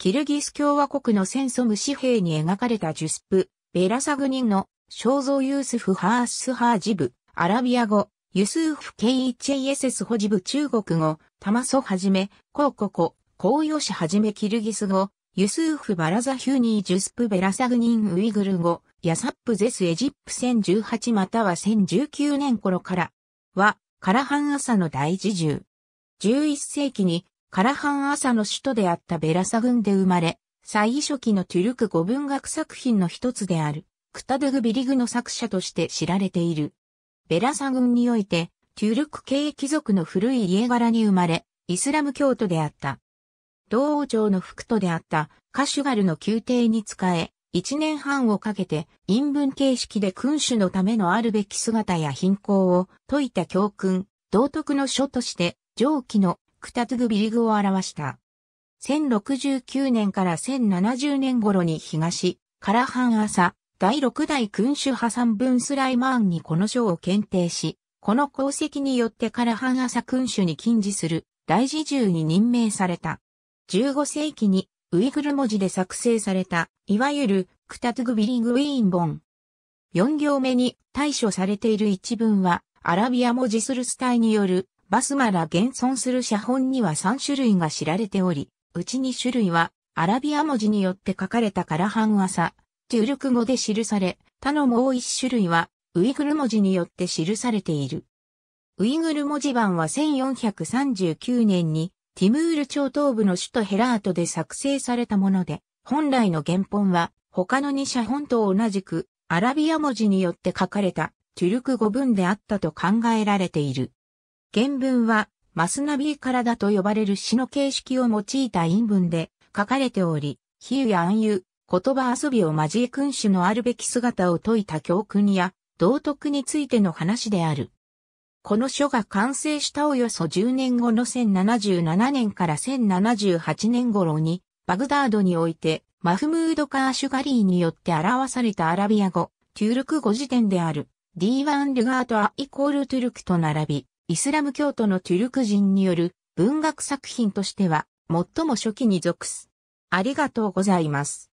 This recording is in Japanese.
キルギス共和国の戦争無紙幣に描かれたジュスプ、ベラサグニンの肖像ユースフ・ハース・ハージブ、アラビア語、ユスーフ・ケイ・チェイエセス・ホジブ中国語、タマソはじめ、コーココ、コーヨシはじめキルギス語、ユスーフ・バラザ・ヒューニー・ジュスプ・ベラサグニン・ウイグル語、ヤサップ・ゼス・エジップ1018または1019年頃から、は、カラハン朝の大事重。11世紀にカラハン朝の首都であったベラサ郡で生まれ、最初期のトゥルク語文学作品の一つである、クタドゥグビリグの作者として知られている。ベラサ郡において、トゥルク系貴族の古い家柄に生まれ、イスラム教徒であった。同王朝の副都であったカシュガルの宮廷に仕え、一年半をかけて陰文形式で君主のためのあるべき姿や貧困を説いた教訓、道徳の書として上記のクタトゥグビリグを表した。1069年から1070年頃に東、カラハン朝、第6代君主派三分スライマーンにこの書を検定し、この功績によってカラハン朝君主に禁じする大事重に任命された。15世紀にウイグル文字で作成された、いわゆるクタトゥグビリグウィーン本。4行目に対処されている一文は、アラビア文字スルス体によるバスマラ現存する写本には3種類が知られており、うち2種類は、アラビア文字によって書かれたカラハンアサ、ルク語で記され、他のもう1種類は、ウイグル文字によって記されている。ウイグル文字版は1439年に、ティムール朝東部の首都ヘラートで作成されたもので、本来の原本は、他の2写本と同じく、アラビア文字によって書かれた、トゥルク語文であったと考えられている。原文は、マスナビーからだと呼ばれる詩の形式を用いた陰文で書かれており、比喩や暗喩、言葉遊びを交え君主のあるべき姿を説いた教訓や、道徳についての話である。この書が完成したおよそ10年後の1077年から1078年頃に、バグダードにおいて、マフムード・カーシュガリーによって表されたアラビア語、トゥルク語辞典である、D1 ルガート・ア・イコール・トゥルクと並び、イスラム教徒のトゥルク人による文学作品としては最も初期に属す。ありがとうございます。